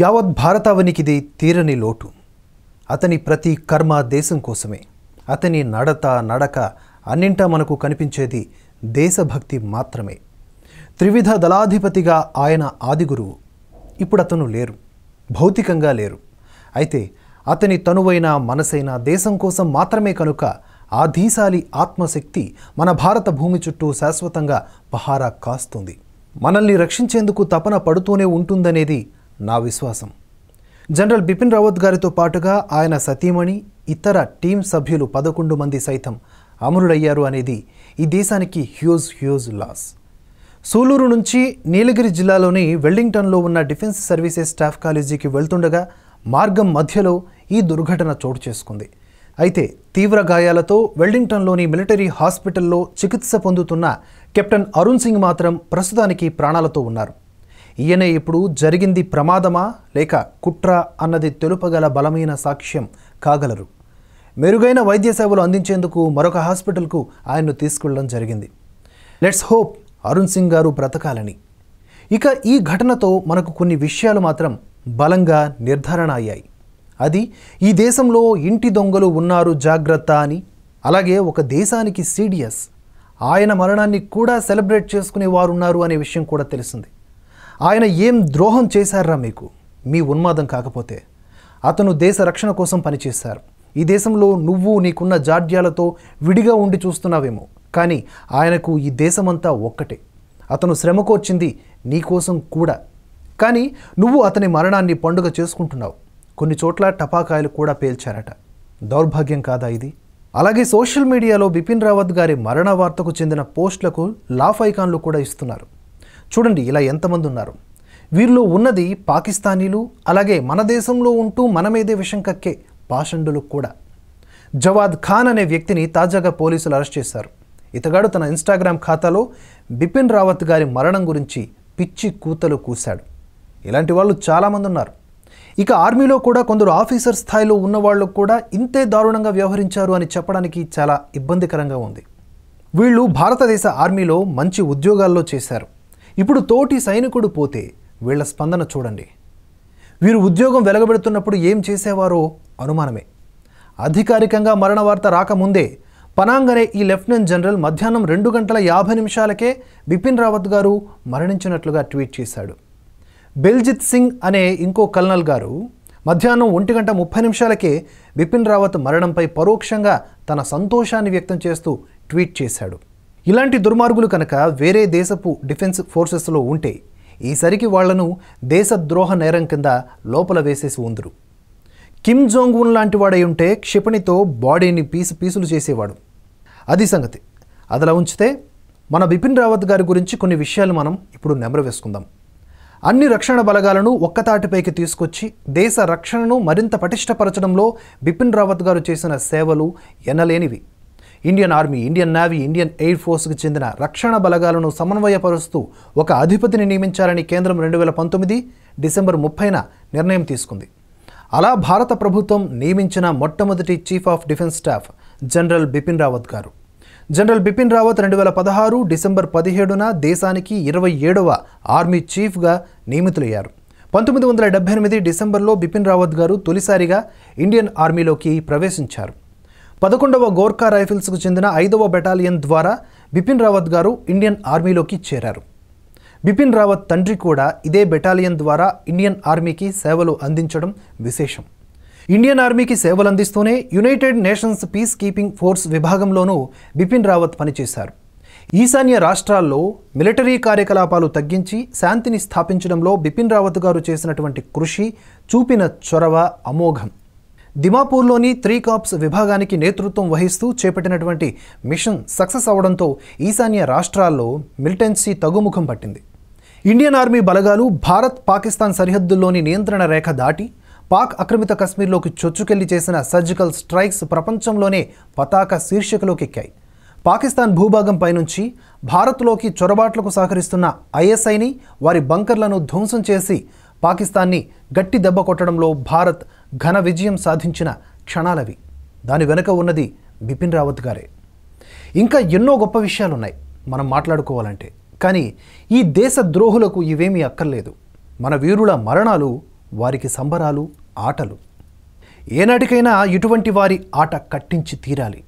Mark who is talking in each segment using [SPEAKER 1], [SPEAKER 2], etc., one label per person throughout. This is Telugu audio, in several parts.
[SPEAKER 1] యావత్ భారతావనికిది తీరని లోటు అతని ప్రతి కర్మ దేశం కోసమే అతని నడత నడక అన్నింటా మనకు కనిపించేది దేశభక్తి మాత్రమే త్రివిధ దళాధిపతిగా ఆయన ఆదిగురువు ఇప్పుడు అతను లేరు భౌతికంగా లేరు అయితే అతని తనువైన మనసైన దేశం కోసం మాత్రమే కనుక ఆధీశాలి ఆత్మశక్తి మన భారత భూమి చుట్టూ శాశ్వతంగా పహారా కాస్తుంది మనల్ని రక్షించేందుకు తపన పడుతూనే ఉంటుందనేది నా విశ్వాసం జనరల్ బిపిన్ రావత్ గారితో పాటుగా ఆయన సతీమణి ఇతర టీం సభ్యులు పదకొండు మంది సైతం అమరుడయ్యారు అనేది ఈ దేశానికి హ్యూజ్ హ్యూజ్ లాస్ సూలూరు నుంచి నీలగిరి జిల్లాలోని వెల్లింగ్టన్లో ఉన్న డిఫెన్స్ సర్వీసెస్ స్టాఫ్ కాలేజీకి వెళ్తుండగా మార్గం మధ్యలో ఈ దుర్ఘటన చోటు చేసుకుంది అయితే తీవ్ర గాయాలతో వెల్లింగ్టన్లోని మిలిటరీ హాస్పిటల్లో చికిత్స పొందుతున్న కెప్టెన్ అరుణ్ సింగ్ మాత్రం ప్రస్తుతానికి ప్రాణాలతో ఉన్నారు ఈయన ఇప్పుడు జరిగింది ప్రమాదమా లేక కుట్ర అన్నది తెలుపగల బలమైన సాక్ష్యం కాగలరు మెరుగైన వైద్య సేవలు అందించేందుకు మరొక హాస్పిటల్కు ఆయన్ను తీసుకెళ్లడం జరిగింది లెట్స్ హోప్ అరుణ్ సింగ్ గారు బ్రతకాలని ఇక ఈ ఘటనతో మనకు కొన్ని విషయాలు మాత్రం బలంగా నిర్ధారణ అయ్యాయి అది ఈ దేశంలో ఇంటి దొంగలు ఉన్నారు జాగ్రత్త అని అలాగే ఒక దేశానికి సీడియస్ ఆయన మరణాన్ని కూడా సెలబ్రేట్ చేసుకునే వారున్నారు అనే విషయం కూడా తెలిసింది ఆయన ఏం ద్రోహం చేశారా మీకు మీ ఉన్మాదం కాకపోతే అతను దేశ రక్షణ కోసం పనిచేశారు ఈ దేశంలో నువ్వు నీకున్న జాడ్యాలతో విడిగా ఉండి చూస్తున్నావేమో కానీ ఆయనకు ఈ దేశమంతా ఒక్కటే అతను శ్రమకొచ్చింది నీకోసం కూడా కానీ నువ్వు అతని మరణాన్ని పండుగ చేసుకుంటున్నావు కొన్ని చోట్ల టపాకాయలు కూడా పేల్చారట దౌర్భాగ్యం కాదా ఇది అలాగే సోషల్ మీడియాలో బిపిన్ రావత్ గారి మరణ వార్తకు చెందిన పోస్టులకు లాఫ్ ఐకాన్లు కూడా ఇస్తున్నారు చూడండి ఇలా ఎంతమంది ఉన్నారు వీరిలో ఉన్నది పాకిస్తానీలు అలాగే మన దేశంలో ఉంటూ మనమేదే విషం కక్కే పాషండులు కూడా జవాద్ ఖాన్ అనే వ్యక్తిని తాజాగా పోలీసులు అరెస్ట్ చేశారు ఇతగాడు తన ఇన్స్టాగ్రామ్ ఖాతాలో బిపిన్ రావత్ గారి మరణం గురించి పిచ్చి కూతలు కూశాడు ఇలాంటి వాళ్ళు చాలామంది ఉన్నారు ఇక ఆర్మీలో కూడా కొందరు ఆఫీసర్ స్థాయిలో ఉన్న కూడా ఇంతే దారుణంగా వ్యవహరించారు అని చెప్పడానికి చాలా ఇబ్బందికరంగా ఉంది వీళ్ళు భారతదేశ ఆర్మీలో మంచి ఉద్యోగాల్లో చేశారు ఇప్పుడు తోటి సైనికుడు పోతే వీళ్ల స్పందన చూడండి వీరు ఉద్యోగం వెలగబెడుతున్నప్పుడు ఏం చేసేవారో అనుమానమే అధికారికంగా మరణ వార్త రాకముందే పనాంగనే ఈ లెఫ్టినెంట్ జనరల్ మధ్యాహ్నం రెండు గంటల యాభై నిమిషాలకే బిపిన్ రావత్ గారు మరణించినట్లుగా ట్వీట్ చేశాడు బెల్జిత్ సింగ్ అనే ఇంకో కల్నల్ గారు మధ్యాహ్నం ఒంటి గంట ముప్పై నిమిషాలకే బిపిన్ రావత్ మరణంపై పరోక్షంగా తన సంతోషాన్ని వ్యక్తం చేస్తూ ట్వీట్ చేశాడు ఇలాంటి దుర్మార్గులు కనుక వేరే దేశపు డిఫెన్స్ ఫోర్సెస్లో ఉంటే ఈసరికి వాళ్లను దేశద్రోహ నేరం కింద లోపల వేసేసి ఉందరు కిమ్ జోంగ్ ఉన్ లాంటి వాడై ఉంటే క్షిపణితో బాడీని పీసు పీసులు చేసేవాడు అది సంగతి అదిలా ఉంచితే మన బిపిన్ రావత్ గారి గురించి కొన్ని విషయాలు మనం ఇప్పుడు నెమరు వేసుకుందాం అన్ని రక్షణ బలగాలను ఒక్కతాటిపైకి తీసుకొచ్చి దేశ రక్షణను మరింత పటిష్టపరచడంలో బిపిన్ రావత్ గారు చేసిన సేవలు ఎనలేనివి Indian army Indian navy Indian air ఫోర్స్కు చెందిన రక్షణ బలగాలను సమన్వయపరుస్తూ ఒక అధిపతిని నియమించాలని కేంద్రం రెండు వేల పంతొమ్మిది డిసెంబర్ ముప్పైన నిర్ణయం తీసుకుంది అలా భారత ప్రభుత్వం నియమించిన మొట్టమొదటి chief of defence staff general Bipin Rawat garu general Bipin Rawat రెండు వేల పదహారు డిసెంబర్ పదిహేడున దేశానికి ఇరవై ఏడవ ఆర్మీ చీఫ్గా నియమితులయ్యారు పంతొమ్మిది వందల డెబ్బై ఎనిమిది డిసెంబర్లో బిపిన్ రావత్ గారు తొలిసారిగా ఇండియన్ ఆర్మీలోకి ప్రవేశించారు పదకొండవ గోర్ఖా రైఫిల్స్కు చెందిన ఐదవ బెటాలియన్ ద్వారా బిపిన్ రావత్ గారు ఇండియన్ ఆర్మీలోకి చేరారు బిపిన్ రావత్ తండ్రి కూడా ఇదే బెటాలియన్ ద్వారా ఇండియన్ ఆర్మీకి సేవలు అందించడం విశేషం ఇండియన్ ఆర్మీకి సేవలు అందిస్తూనే United Nations peacekeeping force విభాగంలోనూ బిపిన్ రావత్ పనిచేశారు ఈశాన్య రాష్ట్రాల్లో మిలిటరీ కార్యకలాపాలు తగ్గించి శాంతిని స్థాపించడంలో బిపిన్ రావత్ గారు చేసినటువంటి కృషి చూపిన చొరవ అమోఘం దిమాపూర్లోని త్రీ కాప్స్ విభాగానికి నేతృత్వం వహిస్తూ చేపట్టినటువంటి మిషన్ సక్సెస్ అవడంతో ఈశాన్య రాష్ట్రాల్లో మిలిటెన్సీ తగుముఖం పట్టింది ఇండియన్ ఆర్మీ బలగాలు భారత్ పాకిస్తాన్ సరిహద్దుల్లోని నియంత్రణ రేఖ దాటి పాక్ అక్రమిత కశ్మీర్లోకి చొచ్చుకెళ్లి చేసిన సర్జికల్ స్ట్రైక్స్ ప్రపంచంలోనే పతాక శీర్షికలోకి ఎక్కాయి పాకిస్తాన్ భూభాగం పైనుంచి భారత్లోకి చొరబాట్లకు సహకరిస్తున్న ఐఎస్ఐని వారి బంకర్లను ధ్వంసం చేసి పాకిస్తాన్ని గట్టి దెబ్బ కొట్టడంలో భారత్ ఘన విజయం సాధించిన క్షణాలవి దాని వెనుక ఉన్నది బిపిన్ రావత్ గారే ఇంకా ఎన్నో గొప్ప విషయాలున్నాయి మనం మాట్లాడుకోవాలంటే కానీ ఈ దేశ ద్రోహులకు ఇవేమీ అక్కర్లేదు మన వీరుల మరణాలు వారికి సంబరాలు ఆటలు ఏనాటికైనా ఇటువంటి వారి ఆట కట్టించి తీరాలి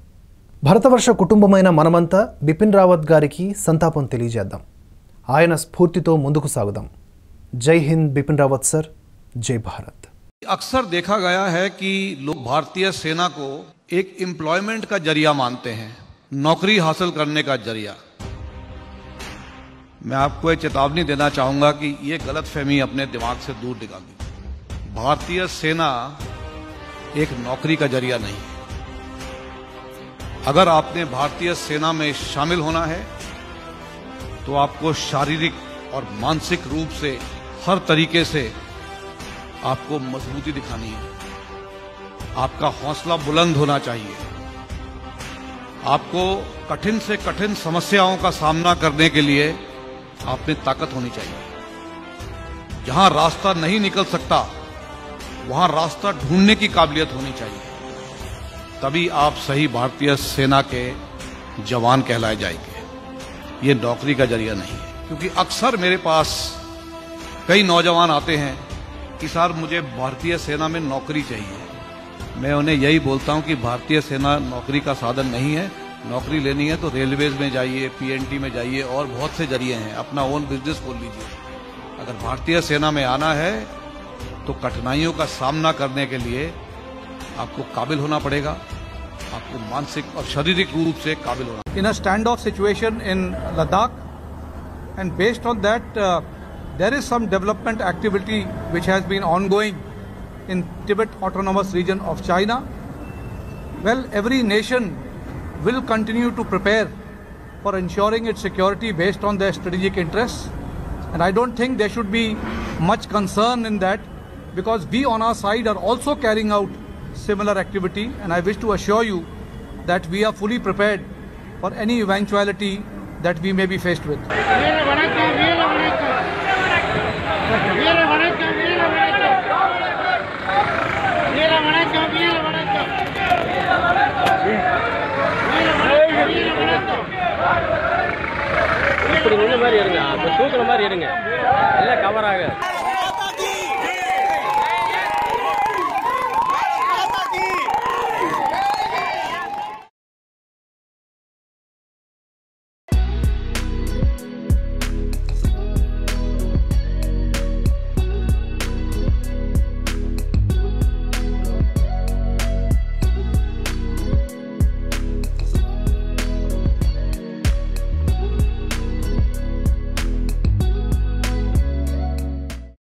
[SPEAKER 1] భరతవర్ష కుటుంబమైన మనమంతా బిపిన్ రావత్ గారికి సంతాపం తెలియజేద్దాం ఆయన స్ఫూర్తితో ముందుకు సాగుదాం जय हिंद बिपिन रावत सर जय भारत अक्सर
[SPEAKER 2] देखा गया है कि लोग भारतीय सेना को एक एम्प्लॉयमेंट का जरिया मानते हैं नौकरी हासिल करने का जरिया मैं आपको एक चेतावनी देना चाहूंगा कि ये गलत फहमी अपने दिमाग से दूर निकाल दी भारतीय सेना एक नौकरी का जरिया नहीं है अगर आपने भारतीय सेना में शामिल होना है तो आपको शारीरिक और मानसिक रूप से हर तरीके से आपको मजबूती दिखानी है आपका हौसला बुलंद होना चाहिए आपको कठिन से कठिन समस्याओं का सामना करने के लिए आप में ताकत होनी चाहिए जहां रास्ता नहीं निकल सकता वहां रास्ता ढूंढने की काबिलियत होनी चाहिए तभी आप सही भारतीय सेना के जवान कहलाए जाएंगे ये नौकरी का जरिया नहीं है क्योंकि अक्सर मेरे पास कई नौजवान आते हैं कि सर मुझे भारतीय सेना में नौकरी चाहिए मैं उन्हें यही बोलता हूं कि भारतीय सेना नौकरी का साधन नहीं है नौकरी लेनी है तो रेलवेज में जाइए पीएनटी में जाइए और बहुत से जरिए हैं अपना ओन बिजनेस खोल लीजिए अगर भारतीय सेना में आना है तो कठिनाइयों का सामना करने के लिए आपको काबिल होना पड़ेगा आपको मानसिक और शारीरिक रूप से काबिल होना in a stand off situation in Ladakh and based on that there is some development activity which has been ongoing in Tibet Autonomous Region of China. Well, every nation will continue to prepare for ensuring its security based on their strategic interests. And I don't think there should be much concern in that because we on our side are also carrying out similar activity. And I wish to assure you that we are fully prepared for any eventuality that we may be faced with.